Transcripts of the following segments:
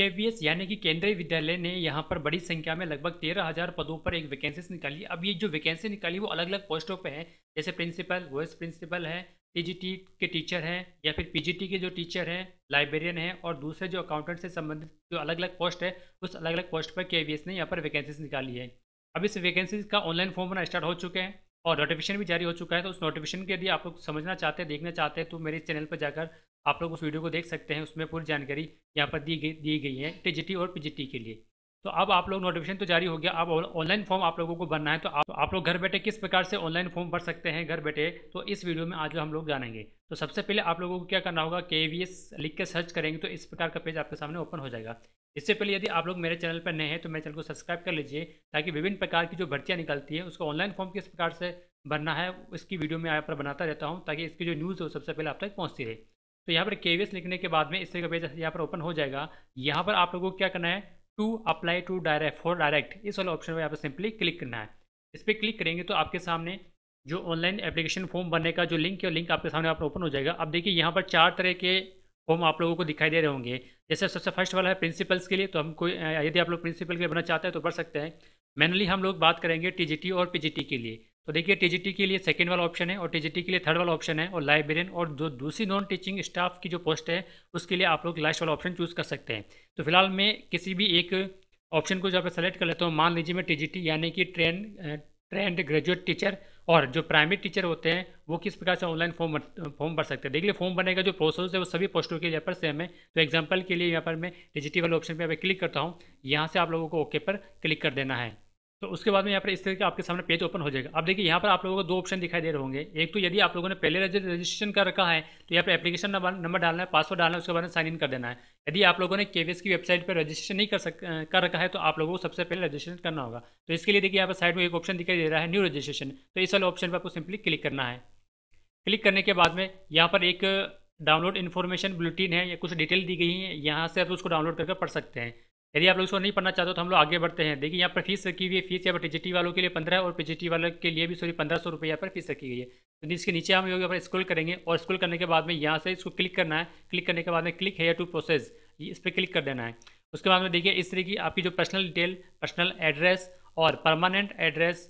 KVS यानी कि केंद्रीय विद्यालय ने यहाँ पर बड़ी संख्या में लगभग तेरह हज़ार पदों पर एक वैकेंसीज निकाली अब ये जो वैकेंसी निकाली वो अलग अलग पोस्टों पे हैं जैसे प्रिंसिपल वाइस प्रिंसिपल है टी के टीचर हैं या फिर पीजीटी के जो टीचर हैं लाइब्रेरियन हैं और दूसरे जो अकाउंटेंट से संबंधित जो अलग अलग पोस्ट है उस अलग अलग पोस्ट पर के ने यहाँ पर वैकेंसीज निकाली है अब इस वैकेंसीज का ऑनलाइन फॉर्म भरना स्टार्ट हो चुके हैं और नोटिफिकेशन भी जारी हो चुका है तो उस नोटिफिकेशन के यदि आप लोग समझना चाहते हैं देखना चाहते हैं तो मेरे चैनल पर जाकर आप लोग उस वीडियो को देख सकते हैं उसमें पूरी जानकारी यहाँ पर दी गई दी गई है टीजीटी और पीजीटी के लिए तो अब आप लोग नोटिफिकेशन तो जारी हो गया अब ऑनलाइन फॉर्म आप लोगों को भरना है तो आप, तो आप लोग घर बैठे किस प्रकार से ऑनलाइन फॉर्म भर सकते हैं घर बैठे तो इस वीडियो में आज हम लोग जानेंगे तो सबसे पहले आप लोगों को क्या करना होगा के लिख के सर्च करेंगे तो इस प्रकार का पेज आपके सामने ओपन हो जाएगा इससे पहले यदि आप लोग मेरे चैनल पर नए हैं तो मेरे चैनल को सब्सक्राइब कर लीजिए ताकि विभिन्न प्रकार की जो भर्तियाँ निकलती है उसको ऑनलाइन फॉर्म किस प्रकार से भरना है उसकी वीडियो में यहाँ पर बनाता रहता हूँ ताकि इसकी जो न्यूज़ हो सबसे पहले आप तक पहुँचती रहे तो यहाँ पर के लिखने के बाद में इससे का पेज यहाँ पर ओपन हो जाएगा यहाँ पर आप लोगों को क्या करना है to apply to direct for direct इस वाले ऑप्शन पर यहाँ पर सिंपली क्लिक करना है इस पर क्लिक करेंगे तो आपके सामने जो ऑनलाइन एप्लीकेशन फॉर्म बनने का जो लिंक है लिंक आपके सामने आप ओपन हो जाएगा अब देखिए यहाँ पर चार तरह के फॉर्म आप लोगों को दिखाई दे रहे होंगे जैसे सबसे फर्स्ट वाला है प्रिंसिपल्स के लिए तो हम कोई यदि आप लोग प्रिंसिपल के लिए बनना चाहते हैं तो भर सकते हैं मैनली हम लोग बात करेंगे टी और पी के लिए तो देखिए टीजीटी के लिए सेकेंड वाला ऑप्शन है और टीजीटी के लिए थर्ड वाला ऑप्शन है और लाइब्रेरियन और जो दूसरी नॉन टीचिंग स्टाफ की जो पोस्ट है उसके लिए आप लोग लास्ट वाला ऑप्शन चूज़ कर सकते हैं तो फिलहाल मैं किसी भी एक ऑप्शन को जो आप सेलेक्ट कर लेता हूँ मान लीजिए मैं टीजीटी यानी कि ट्रेन ट्रेंड ग्रेजुएट टीचर और जो प्राइमरी टीचर होते हैं वो किस प्रकार से ऑनलाइन फॉर्म फॉर्म भर सकते हैं देखिए फॉर्म भरने का जो प्रोसेस है वो सभी पोस्टों के लिए यहाँ पर सेम है तो एग्जांपल के लिए यहाँ पर मैं डिजिटल वाले ऑप्शन पे क्लिक करता हूँ यहाँ से आप लोगों को ओके पर क्लिक कर देना है तो उसके बाद में यहाँ पर इस तरह के आपके सामने पेज ओपन हो जाएगा अब देखिए यहाँ पर आप लोगों को दो ऑप्शन दिखाई दे रहे होंगे एक तो यदि आप लोगों ने पहले रजिस्ट्रेशन कर रखा है तो यहाँ पर एप्लीकेशन नंबर डालना है पासवर्ड डालना है उसके बाद में साइन इन कर देना है यदि आप लोगों ने के की वेबसाइट पर रजिस्ट्रेशन नहीं कर सक कर रखा है तो आप लोगों को सबसे पहले रजिस्ट्रेशन करना होगा तो इसके लिए देखिए यहाँ पर साइड में एक ऑप्शन दिखाई दे रहा है न्यू रजिस्ट्रेशन तो इस वाले ऑप्शन पर आपको सिंपली क्लिक करना है क्लिक करने के बाद में यहाँ पर एक डाउनलोड इन्फॉर्मेशन बुलेटिन है या कुछ डिटेल दी गई है यहाँ से आप उसको डाउनलोड करके पढ़ सकते हैं यदि आप लोग इसको नहीं पढ़ना चाहते हो तो हम लोग आगे बढ़ते हैं देखिए यहाँ पर फीस रखी हुई है फीस यहाँ पर टीजीटी वालों के लिए पंद्रह और पीजीटी वालों के लिए भी सॉरी पंद्रह सौ रुपये यहाँ पर फीस रखी गई है तो इसके नीचे हम लोग यहाँ पर स्क्रॉल करेंगे और स्क्रॉल करने के बाद में यहाँ से इसको क्लिक करना है क्लिक करने के बाद में क्लिक हेयर टू प्रोसेस इस पर क्लिक कर देना है उसके बाद में देखिए इस तरह की आपकी जो पर्सनल डिटेल पर्सनल एड्रेस और परमानेंट एड्रेस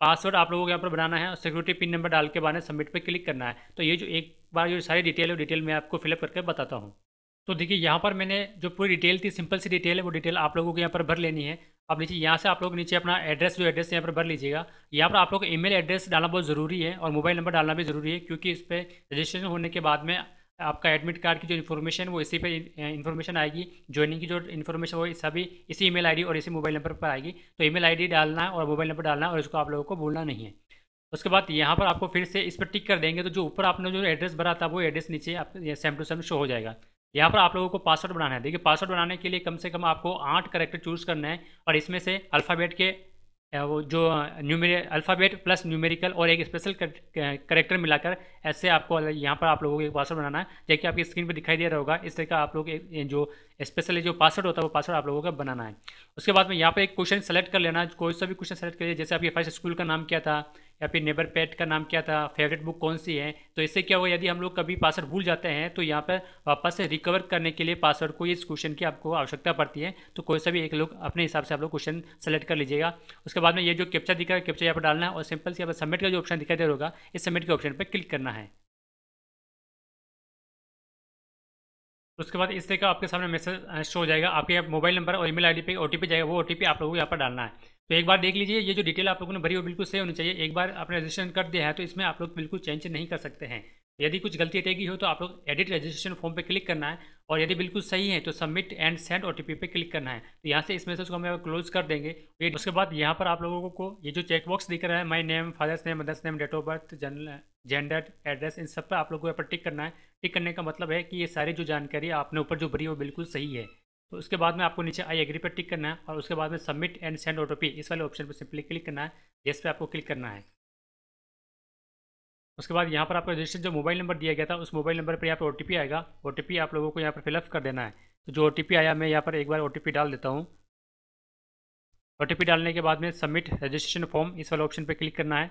पासवर्ड आप लोगों को यहाँ पर बनाना है और सिक्योरिटी पिन नंबर डाल के बाद सबमिट पर क्लिक करना है तो ये जो एक बार जो सारी डिटेल है डिटेल मैं आपको फिलअप करके बताता हूँ तो देखिए यहाँ पर मैंने जो पूरी डिटेल थी सिंपल सी डिटेल है वो डिटेल आप लोगों को यहाँ पर भर लेनी है अब नीचे यहाँ से आप लोग नीचे अपना एड्रेस जो एड्रेस यहाँ पर भर लीजिएगा यहाँ पर आप लोग ईमेल एड्रेस डालना बहुत ज़रूरी है और मोबाइल नंबर डालना भी ज़रूरी है क्योंकि इस पर रजिस्ट्रेशन होने के बाद में आपका एडमिट कार्ड की जो इन्फॉर्मेशन वो इसी पे इन्फॉर्मेशन आएगी ज्वाइनिंग की जो इन्फॉर्मेशन वो सभी इसी ईमेल आईडी और इसी मोबाइल नंबर पर आएगी तो ईमेल आईडी डालना और मोबाइल नंबर डालना और इसको आप लोगों को भूलना नहीं है उसके बाद यहाँ पर आपको फिर से इस पर टिक कर देंगे तो जो ऊपर आपने जो एड्रेस भरा था वो एड्रेस नीचे आप सेम टू सेम शो हो जाएगा यहाँ पर आप लोगों को पासवर्ड बनाना है देखिए पासवर्ड बनाने के लिए कम से कम आपको आठ करेक्टर चूज़ करना है और इसमें से अल्फ़ाबेट के वो जो न्यूमेरि अल्फ़ाबेट प्लस न्यूमेरिकल और एक स्पेशल करेक्टर मिलाकर ऐसे आपको यहाँ पर आप लोगों को एक पासवर्ड बनाना है जैसे आपकी स्क्रीन पर दिखाई दे रहा होगा इस तरह का आप लोग जो स्पेशल जो पासवर्ड होता है वो पासवर्ड आप लोगों का बनाना है उसके बाद में यहाँ पर एक क्वेश्चन सेलेक्ट कर लेना कोई सा भी क्वेश्चन सेलेक्ट करिए जैसे आपके फर्स्ट स्कूल का नाम क्या था या फिर नेबर पेट का नाम क्या था फेवरेट बुक कौन सी है तो इससे क्या होगा यदि हम लोग कभी पासवर्ड भूल जाते हैं तो यहाँ पर वापस से रिकवर करने के लिए पासवर्ड को इस क्वेश्चन की आपको आवश्यकता पड़ती है तो कोई सा भी एक लोग अपने हिसाब से आप लोग क्वेश्चन सेलेक्ट कर लीजिएगा उसके बाद में ये जो कैप्चा दिखा है कैप्चा यहाँ पर डालना है और सिंपल से यहाँ पर सबमिट का जो ऑप्शन दिखाई दे रहा होगा इस सबमिट के ऑप्शन पर क्लिक करना है उसके बाद इस तरह का आपके सामने मैसेज शो हो जाएगा आपके मोबाइल नंबर और ईमेल आईडी पे ओटीपी जाएगा वो ओटीपी आप लोगों को यहाँ पर डालना है तो एक बार देख लीजिए ये जो डिटेल आप लोगों ने भरी वो बिल्कुल सही होनी चाहिए एक बार आपने रजिस्ट्रेशन कर दिया है तो इसमें आप लोग बिल्कुल चेंज नहीं कर सकते हैं यदि कुछ गलती हटेगी हो तो आप लोग एडिट रजिस्ट्रेशन फॉर्म पे क्लिक करना है और यदि बिल्कुल सही है तो सबमिट एंड सेंड ओ पे क्लिक करना है तो यहाँ से इस मैसेज को हम क्लोज कर देंगे ये उसके बाद यहाँ पर आप लोगों को ये जो चेकबॉक्स दिख रहा है my name father's name mother's name date of birth general gender address इन सब पर आप लोगों को यहाँ पर टिक करना है टिक करने का मतलब है कि ये सारी जो जानकारी आपने ऊपर जो भरी है वो बिल्कुल सही है तो उसके बाद में आपको नीचे आई एग्री पर टिक करना है और उसके बाद में सबमिट एंड सेंड ओ इस वाले ऑप्शन पर सिंपली क्लिक करना है जिस पर आपको क्लिक करना है उसके बाद यहाँ पर आपको रजिस्टर जो मोबाइल नंबर दिया गया था उस मोबाइल नंबर पर यहाँ पर ओ आएगा ओ आप लोगों को यहाँ पर फिलअप कर देना है तो जो ओ आया मैं यहाँ पर एक बार ओ डाल देता हूँ ओ डालने के बाद में सबमिट रजिस्ट्रेशन फॉर्म इस वाले ऑप्शन पर क्लिक करना है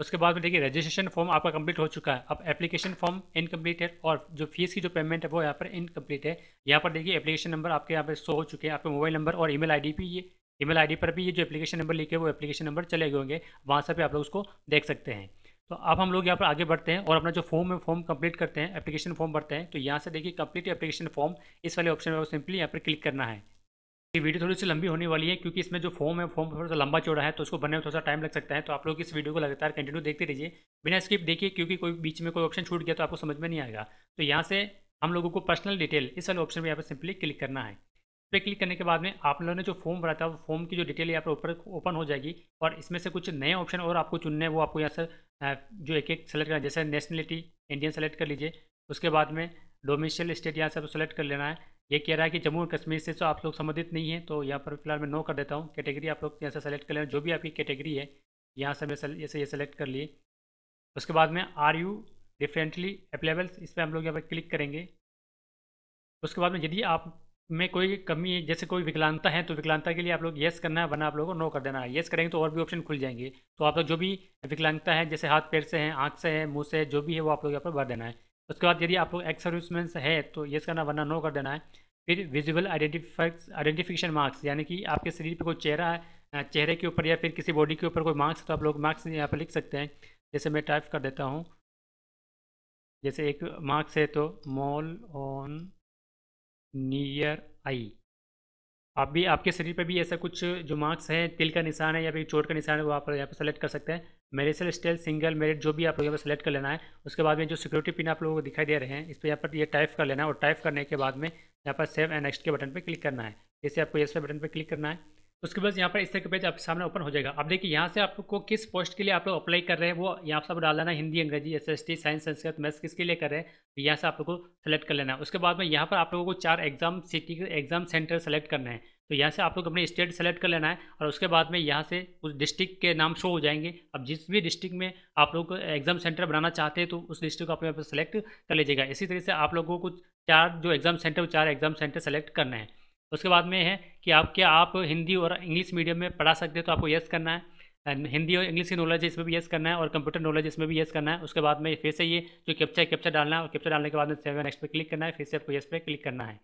उसके बाद में देखिए रजिस्ट्रेशन फॉर्म आपका कंप्लीट हो चुका है अब एप्लीकेशन फॉर्म इनकम्प्लीट है और जो फीस की जो पेमेंट है वो यहाँ पर इनकम्प्लीट है यहाँ पर देखिए एप्लीकेशन नंबर आपके यहाँ पर शो हो चुके हैं आपके मोबाइल नंबर और ईमेल आईडी पे ये ईमेल आईडी पर भी ये जो एप्लीकेशन नंबर लिखे वो एप्लीकेशन नंबर चले गए होंगे वहाँ से भी आप लोग उसको देख सकते हैं तो अब हम लोग यहाँ पर आगे बढ़ते हैं और अपना जो फॉर्म है फॉर्म कंप्लीट करते हैं एप्लीकेशन फॉर्म भरते हैं तो यहाँ से देखिए कंप्लीट एप्लीकेशन फॉर्म इस वाले ऑप्शन में सिंपली यहाँ पर क्लिक करना है ये वीडियो थोड़ी सी लंबी होने वाली है क्योंकि इसमें जो फॉर्म है फॉर्म थोड़ा सा लंबा चौड़ा है तो उसको बनने में थोड़ा सा टाइम लग सकता है तो आप लोग इस वीडियो को लगातार कंटिन्यू देखते रहिए बिना स्किप देखिए क्योंकि कोई बीच में कोई ऑप्शन छूट गया तो आपको समझ में नहीं आएगा तो यहाँ से हम लोगों को पर्सनल डिटेल इस वाले ऑप्शन में यहाँ पर सिंपली क्लिक करना है पे क्लिक करने के बाद में आप लोगों ने जो फॉर्म भरा था वो फॉर्म की जो डिटेल यहाँ पर ऊपर ओपन हो जाएगी और इसमें से कुछ नए ऑप्शन और आपको चुनने हैं वो आपको यहाँ से जो एक एक सेलेक्ट करना जैसे नेशनलिटी इंडियन सेलेक्ट कर लीजिए उसके बाद में डोमिशियल स्टेट यहाँ से आपको सेलेक्ट कर लेना है ये कह रहा है कि जम्मू और कश्मीर से तो आप लोग संबंधित नहीं है तो यहाँ पर फिलहाल मैं नो कर देता हूँ कैटेगरी आप लोग यहाँ से सेलेक्ट कर लेना जो भी आपकी कैटेगरी है यहाँ से मैं जैसे ये सेलेक्ट कर लिए उसके बाद में आर यू डिफरेंटली अप्लेबल्स इस पर हम लोग यहाँ पर क्लिक करेंगे उसके बाद में यदि आप में कोई कमी है जैसे कोई विकलांगता है तो विकलांगता के लिए आप लोग येस करना है वरना आप लोगों को नो कर देना है येस करेंगे तो और भी ऑप्शन खुल जाएंगे तो आप लोग जो भी विकलांगता है जैसे हाथ पैर से है आँख से है मुँह से है जो भी है वो आप लोग यहाँ पर भर देना है उसके बाद यदि आप लोग एक्स है तो येस करना वरना नो कर देना है फिर विजुअल आइडेंटिफाइक्स आइडेंटिफिकेशन मार्क्स यानी कि आपके शरीर पर कोई चेहरा है चेहरे के ऊपर या फिर किसी बॉडी के ऊपर कोई मार्क्स तो आप लोग मार्क्स यहाँ पर लिख सकते हैं जैसे मैं टाइप कर देता हूँ जैसे एक मार्क्स है तो मॉल ऑन नियर आई आप भी आपके शरीर पर भी ऐसा कुछ जो मार्क्स हैं तिल का निशान है या फिर चोट का निशान है वो आप यहाँ पर सेलेक्ट कर सकते हैं मेरिसल स्टेल सिंगल मेरिट जो भी आप लोग यहाँ पर सेलेक्ट कर लेना है उसके बाद में जो सिक्योरिटी पिन आप लोगों को दिखाई दे रहे हैं इस पर यहाँ पर ये टाइप कर लेना है और टाइप करने के बाद में यहाँ पर सेव एंड नेक्स्ट के बटन पर क्लिक करना है जैसे आपको ये बटन पर क्लिक करना है उसके बाद यहाँ पर इस तरह का पेज आपके सामने ओपन हो जाएगा आप देखिए यहाँ से आपको किस पोस्ट के लिए आप लोग अप्लाई कर रहे हैं वो यहाँ पर डाल लेना हिंदी अंग्रेजी S S T science Sanskrit maths किसके लिए कर रहे हैं तो यहाँ से आप लोग को सेलेक्ट कर लेना है उसके बाद में यहाँ पर आप लोगों को चार एग्जाम सिटी के एग्जाम सेंटर सेलेक्ट करना है तो यहाँ से आप लोग अपने स्टेट सेलेक्ट कर लेना है और उसके बाद में यहाँ से उस डिस्ट्रिक्ट के नाम शो हो जाएंगे अब जिस भी डिस्ट्रिक्ट में आप लोग एग्जाम सेंटर बनाना चाहते हैं तो उस डिस्ट्रिक्ट को आप यहाँ पर सेलेक्ट कर लीजिएगा इसी तरीके से आप लोगों को चार जो एग्जाम सेंटर चार एग्जाम सेंटर सेलेक्ट करना है उसके बाद में है कि आप क्या आप हिंदी और इंग्लिश मीडियम में पढ़ा सकते हैं तो आपको यस करना है हिंदी और इंग्लिश की नॉलेज इसमें भी यस करना है और कंप्यूटर नॉलेज इसमें भी यस करना है उसके बाद में फिर से ये जो कैप्चा है कैप्चा डालना है और कैप्चा डालने के बाद में सेवन नेक्स्ट पर क्लिक करना है फिर से आपको यस पे क्लिक करना है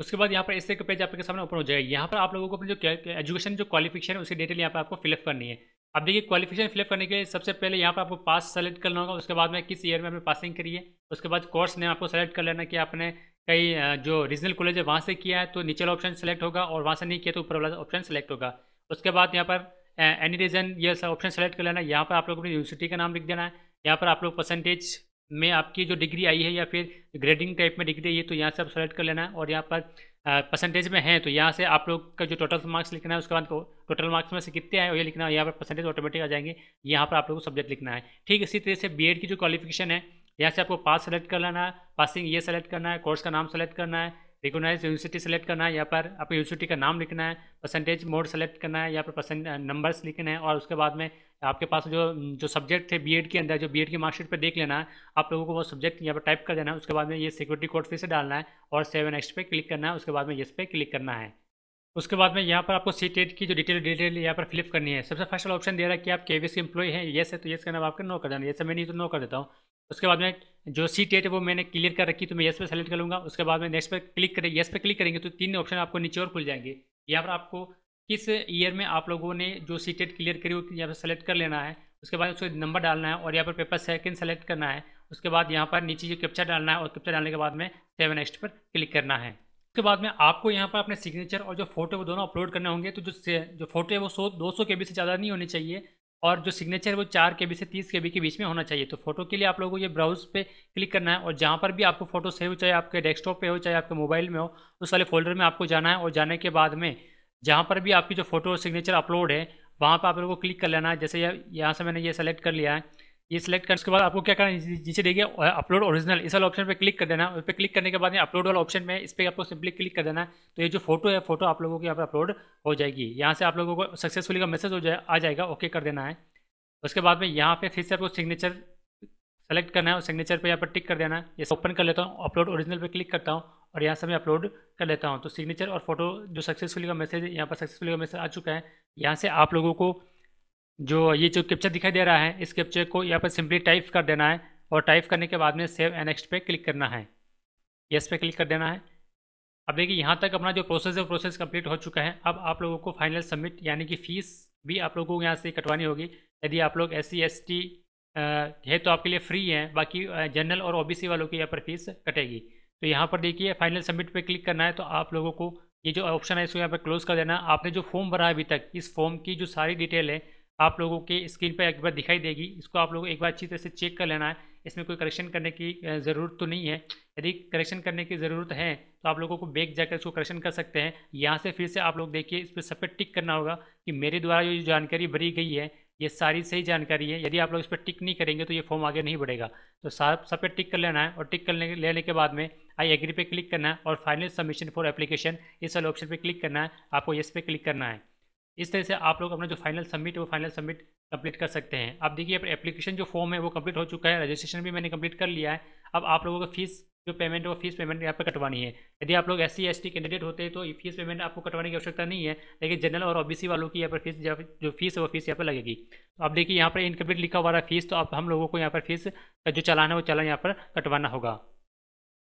उसके बाद यहाँ पर इससे पेज आपके सामने ओपन हो जाएगा यहाँ पर आप लोगों को अपनी जो एजुकेशन जो क्वालिफिकेशन है उसकी डिटेल यहाँ पर आपको फिलअप करनी है अब देखिए क्वालिफिकेशन फिलअप करने के लिए सबसे पहले यहाँ पर आपको पास सेलेक्ट करना होगा उसके बाद में किस ईयर में आपने पासिंग करी है उसके बाद कोर्स ने आपको सेलेक्ट कर लेना कि आपने कई जो रीजनल कॉलेज है वहाँ से किया है तो नीचे वाला ऑप्शन सेलेक्ट होगा और वहाँ से नहीं किया तो ऊपर वाला ऑप्शन सेलेक्ट होगा उसके बाद यहाँ पर एनी रीजन ये ऑप्शन सेलेक्ट कर लेना यहाँ पर आप लोग अपनी यूनिवर्सिटी का नाम लिख देना है यहाँ पर आप लोग परसेंटेज में आपकी जो डिग्री आई है या फिर ग्रेडिंग टाइप में डिग्री आई है तो यहाँ से आप सेलेक्ट कर लेना है और यहाँ पर परसेंटेज में है तो यहाँ से आप लोग का जो टोटल मार्क्स लिखना है उसके बाद टोटल मार्क्स में से कितने आए ये लिखना है यहाँ पर परसेंटेज ऑटोमेटिक आ जाएंगे यहाँ पर आप लोग को सब्जेक्ट लिखना है ठीक इसी तरह से बी की जो क्वालिफिकेशन है यहाँ से आपको पास सेलेक्ट कर लेना है पासिंग ये सेलेक्ट करना है कोर्स का नाम सेलेक्ट करना है रिकोगनाइज यूनिवर्सिटी सेलेक्ट करना है यहाँ पर आपको यूनिवर्सिटी का नाम लिखना है परसेंटेज मोड सेलेक्ट करना है यहाँ पर परसेंट नंबर्स लिखने हैं और उसके बाद में आपके पास जो जो सब्जेक्ट थे बीएड के अंदर जो बीएड की मार्कशीट पर देख लेना है आप लोगों को वो सब्जेक्ट यहाँ पर टाइप कर देना है उसके बाद में ये सिक्योरिटी कोड फिर से डालना है और सेवन एक्स पे क्लिक करना है उसके बाद में येस पे क्लिक करना है उसके बाद में यहाँ पर आपको सी टेट की जो डिटेल डिटेल यहाँ पर फिलिप करनी है सबसे फर्स्ट ऑप्शन दे रहा है कि आप के वी सी एम्प्लॉय है येस है तो येस करना आपके नो कर देना ये मैं नहीं तो नो कर देता हूँ उसके बाद में जो सी टेट है वो मैंने क्लियर कर रखी तो मैं येस पे सेलेक्ट कर लूँगा उसके बाद में नेक्स्ट पर क्लिक करें यस पे क्लिक करेंगे तो तीन ऑप्शन आपको नीचे और खुल जाएंगे यहाँ पर आपको किस ईयर में आप लोगों ने जो सी टेट क्लियर करी वो यहाँ पर सेलेक्ट कर लेना है उसके बाद उसको नंबर डालना है और यहाँ पर पेपर सेकंड सेलेक्ट करना है उसके बाद यहाँ पर नीचे जो कैप्चर डालना है और कैप्चर डालने के बाद में सेवन एक्स्ट पर क्लिक करना है उसके बाद में आपको यहाँ पर अपने सिग्नेचर और जो फोटो वो दोनों अपलोड करने होंगे तो जो जो फोटो है वो सौ दो सौ के बी से ज़्यादा नहीं होनी चाहिए और जो सिग्नेचर है वो चार के बी से तीस के बी के बीच में होना चाहिए तो फोटो के लिए आप लोगों को ये ब्राउज पे क्लिक करना है और जहाँ पर भी आपको फोटो सेव हो चाहे आपके डेस्कटॉप पे हो चाहे आपके मोबाइल में हो उस वाले फोल्डर में आपको जाना है और जाने के बाद में जहाँ पर भी आपकी जो फोटो और सिग्नेचर अपलोड है वहाँ पर आप लोगों को क्लिक कर लेना है जैसे यहाँ से मैंने ये सेलेक्ट कर लिया है ये सिलेक्ट कर उसके बाद आपको क्या करना है जिसे देखिए अपलोड ओरिजिनल इस वाले ऑप्शन पे क्लिक कर देना उस पर क्लिक करने के बाद अपलोड वाला ऑप्शन में इस पर आपको सिंपली क्लिक कर देना तो ये जो फोटो है फोटो आप लोगों की यहाँ पर अपलोड हो जाएगी यहाँ से आप लोगों को सक्सेसफुली का मैसेज हो जाए आ जाएगा ओके कर देना है उसके बाद में यहाँ पे फिर से आपको सिग्नेचर सेलेक्ट करना है और सिग्नेचर पर यहाँ पर टिक कर देना है ये ओपन कर लेता हूँ अपलोड ओरिजिनल पर क्लिक करता हूँ और यहाँ से मैं अपलोड कर लेता हूँ तो सिग्नेचर और फोटो जो सक्सेसफुली का मैसेज यहाँ पर सक्सेसफुली का मैसेज आ चुका है यहाँ से आप लोगों को जो ये जो कैप्चर दिखाई दे रहा है इस कैप्चर को यहाँ पर सिंपली टाइप कर देना है और टाइप करने के बाद में सेव एंड पे क्लिक करना है यस पे क्लिक कर देना है अब देखिए यहाँ तक अपना जो प्रोसेस है प्रोसेस कंप्लीट हो चुका है अब आप लोगों को फाइनल सबमिट यानी कि फ़ीस भी आप लोगों को यहाँ से कटवानी होगी यदि आप लोग एस सी है तो आपके लिए फ्री है बाकी जनरल और ओ वालों की यहाँ पर फीस कटेगी तो यहाँ पर देखिए फाइनल सबमिट पर क्लिक करना है तो आप लोगों को ये जो ऑप्शन है इसको यहाँ पर क्लोज़ कर देना आपने जो फॉर्म भरा है अभी तक इस फॉर्म की जो सारी डिटेल है आप लोगों के स्क्रीन पर एक बार दिखाई देगी इसको आप लोग एक बार अच्छी तरह से चेक कर लेना है इसमें कोई करेक्शन करने की ज़रूरत तो नहीं है यदि करेक्शन करने की ज़रूरत है तो आप लोगों को बैक जाकर इसको करेक्शन कर सकते हैं यहाँ से फिर से आप लोग देखिए इस पर सब पर टिक करना होगा कि मेरे द्वारा जो जानकारी भरी गई है ये सारी सही जानकारी है यदि आप लोग इस पर टिक नहीं करेंगे तो ये फॉर्म आगे नहीं बढ़ेगा तो सब सब पे टिक कर लेना है और टिक कर लेने के बाद में आई एग्री पे क्लिक करना है और फाइनल सबमिशन फॉर एप्लीकेशन इस वाले ऑप्शन पर क्लिक करना है आपको इस पे क्लिक करना है इस तरह से आप लोग अपना जो फाइनल सबमिट है वो फाइनल सबमिट कंप्लीट कर सकते हैं अब देखिए अपने एप्लीकेशन जो फॉर्म है वो कंप्लीट हो चुका है रजिस्ट्रेशन भी मैंने कंप्लीट कर लिया है अब आप लोगों का फीस जो पेमेंट है वो फीस पेमेंट यहाँ पर कटवानी है यदि आप लोग एस सी कैंडिडेट होते हैं तो फीस पेमेंट आपको कटवाने की आवश्यकता नहीं है लेकिन जनरल और सी वालों की यहाँ पर फीस जो फीस है वो फीस यहाँ पर लगेगी तो आप देखिए यहाँ पर इनकम्प्लीट लिखा हुआ रहा फीस तो अब हम लोगों को यहाँ पर फीस का जो चलाना है वो चलान यहाँ पर कटवाना होगा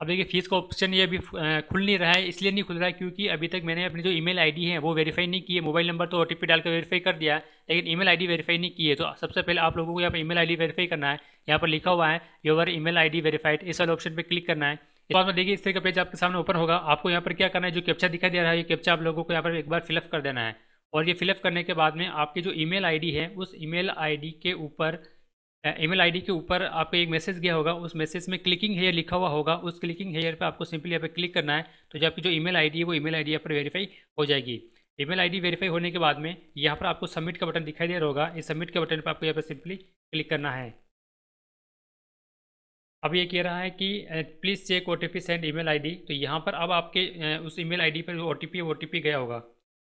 अब देखिए फीस का ऑप्शन ये अभी खुल नहीं रहा है इसलिए नहीं खुल रहा है क्योंकि अभी तक मैंने अपनी जो ईमेल आईडी है वो वेरीफाई नहीं की है मोबाइल नंबर तो ओटीपी डालकर वेरीफाई कर दिया है लेकिन ईमेल आईडी वेरीफाई नहीं की है तो सबसे पहले आप लोगों को यहाँ पर ईमेल आईडी वेरीफाई करना है यहाँ पर लिखा हुआ है योर ई मेल वेरीफाइड इस वाले ऑप्शन पर क्लिक करना है इस बात में देखिए इस तरह का पेज आपके सामने ओपन होगा आपको यहाँ पर क्या करना है जो कैप्चा दिखाई दे रहा है ये कैप्चा आप लोगों को यहाँ पर एक बार फिलअप कर देना है और ये फिलअप करने के बाद में आपकी जो ईमेल मेल है उस ई मेल के ऊपर ईमेल आईडी के ऊपर आपको एक मैसेज गया होगा उस मैसेज में क्लिकिंग हेयर लिखा हुआ होगा उस क्लिकिंग हेयर पे आपको सिंपली यहाँ पे क्लिक करना है तो जो आपकी जो ईमेल आईडी है वो ईमेल आईडी यहाँ पर वेरीफाई हो जाएगी ईमेल आईडी वेरीफाई होने के बाद में यहाँ पर आपको सबमिट का बटन दिखाई दे रहा होगा इस सबमिट के बटन पर आपको यहाँ पर सिंपली क्लिक करना है अब ये कह रहा है कि please check O T P send email I D तो यहाँ पर अब आपके उस ई मेल आई डी पर O T P O T P गया होगा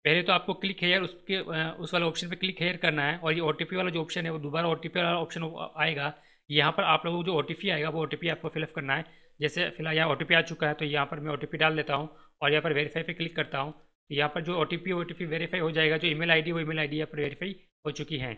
पहले तो आपको क्लिक हेयर उसके उस वाले ऑप्शन पे क्लिक हेयर करना है और ये ओ वाला जो ऑप्शन है वो दोबारा ओ वाला ऑप्शन आएगा यहाँ पर आप लोगों को जो ओ आएगा वो ओ आपको फिलअप करना है जैसे फिलहाल यहाँ ओ आ चुका है तो यहाँ पर मैं ओ डाल देता हूँ और यहाँ पर वेरीफाई पर क्लिक करता हूँ तो यहाँ पर जो O T P O verify हो जाएगा जो आई डी वो आई डी यहाँ पर वेरीफाई हो चुकी है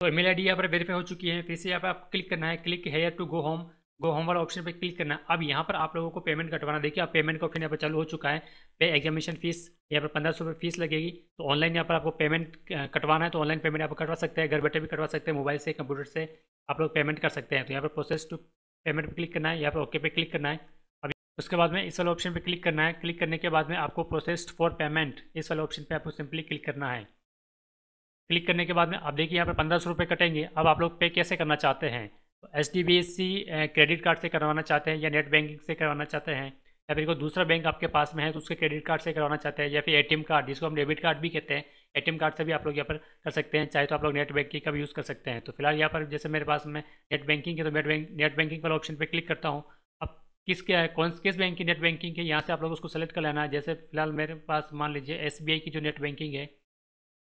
तो आई डी यहाँ पर वेरीफाई हो चुकी है फिर से यहाँ पर आपको क्लिक करना है click here to go home go home वाला ऑप्शन पर क्लिक करना अब यहाँ पर आप लोगों को पेमेंट कटवाना देखिए अब पेमेंट का ऑप्शन यहाँ पर चालू हो चुका है पे एग्जामिनेशन फीस यहाँ पर पंद्रह सौ रुपये फीस लगेगी तो ऑनलाइन यहाँ पर आपको पेमेंट कटवाना है तो ऑनलाइन पेमेंट आप कटवा सकते हैं घर बैठे भी कटवा सकते हैं मोबाइल से कंप्यूटर से आप लोग पेमेंट कर सकते हैं तो यहाँ पर प्रोसेस टू पेमेंट पर क्लिक करना है यहाँ पर ओके पे क्लिक करना है अभी उसके बाद में इस वाले ऑप्शन पर क्लिक करना है क्लिक करने के बाद में आपको प्रोसेस्ड फॉर पेमेंट इस वाले ऑप्शन पर आपको सिंपली क्लिक करना है क्लिक करने के बाद में आप देखिए यहाँ पर पंद्रह सौ रुपये कटेंगे अब आप लोग पे कैसे करना चाहते हैं H D B S C credit card से करवाना चाहते हैं या नेट बैंकिंग से करवाना चाहते हैं या फिर कोई दूसरा बैंक आपके पास में है तो उसके क्रेडिट कार्ड से करवाना चाहते हैं या फिर एटीएम कार्ड जिसको हम डेबिट कार्ड भी कहते हैं एटीएम कार्ड से भी आप लोग यहाँ पर कर सकते हैं चाहे तो आप लोग नेट बैंकिंग का भी यूज़ कर सकते हैं तो फिलहाल यहाँ पर जैसे मेरे पास में नेट बैंकिंग है तो नेट बैंक नेट बैंकिंग वाले ऑप्शन पर क्लिक करता हूँ अब किस क्या है कौन किस बैंक की नेट बैंकिंग है यहाँ से आप लोग उसको सेलेक्ट कर लेना है जैसे फिलहाल मेरे पास मान लीजिए एस की जो नेट बैंकिंग है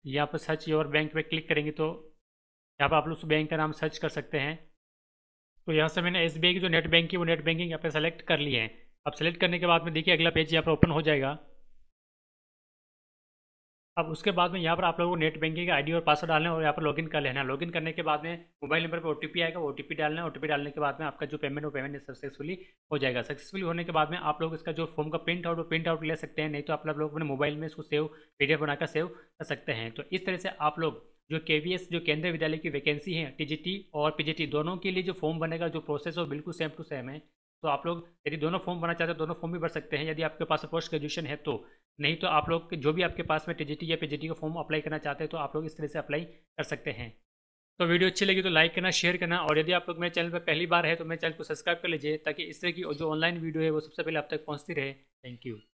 यहाँ पर सर्च योर बैंक पर क्लिक करेंगे तो यहाँ पर आप लोग उस बैंक का नाम सर्च कर सकते हैं तो यहाँ से मैंने एस की जो नेट बैंकिंग वो नेट बैंकिंग यहाँ पे सेलेक्ट कर लिए हैं अब सेलेक्ट करने के बाद में देखिए अगला पेज यहाँ पर ओपन हो जाएगा अब उसके बाद में यहाँ पर आप लोगों को नेट बैंकिंग का आईडी और पासवर्ड डालना है और यहाँ पर लॉगिन कर लेना है लॉगिन करने के बाद में मोबाइल नंबर पर ओटीपी आएगा ओ डालना है ओ डालने के बाद में आपका जो पेमेंट वो पेमेंट सक्सेसफुली हो जाएगा सक्सेसफुली होने के बाद में आप लोग इसका जो फॉर्म का प्रिंट आउट वो प्रिंट आउट ले सकते हैं नहीं तो आप लोग अपने मोबाइल में इसको सेव पी बनाकर सेव कर सकते हैं तो इस तरह से आप लोग जो के जो केंद्रीय विद्यालय की वैकेंसी है टीजीटी और पीजीटी दोनों के लिए जो फॉर्म बनेगा जो प्रोसेस है बिल्कुल सेम टू सेम है तो आप लोग यदि दोनों फॉर्म बनना चाहते हो दोनों फॉर्म भी भर सकते हैं यदि आपके पास पोस्ट ग्रेजुएशन है तो नहीं तो आप लोग जो भी आपके पास में टीजीटी या पीजीटी का फॉर्म अप्लाई करना चाहते हैं तो आप लोग इस तरह से अप्लाई कर सकते हैं तो वीडियो अच्छी लगी तो लाइक करना शेयर करना और यदि आप लोग मेरे चैनल पर पहली बार है तो मेरे चैनल को सब्सक्राइब कर लीजिए ताकि इस तरह की जो ऑनलाइन वीडियो है वो सबसे पहले आप तक पहुँचती रहे थैंक यू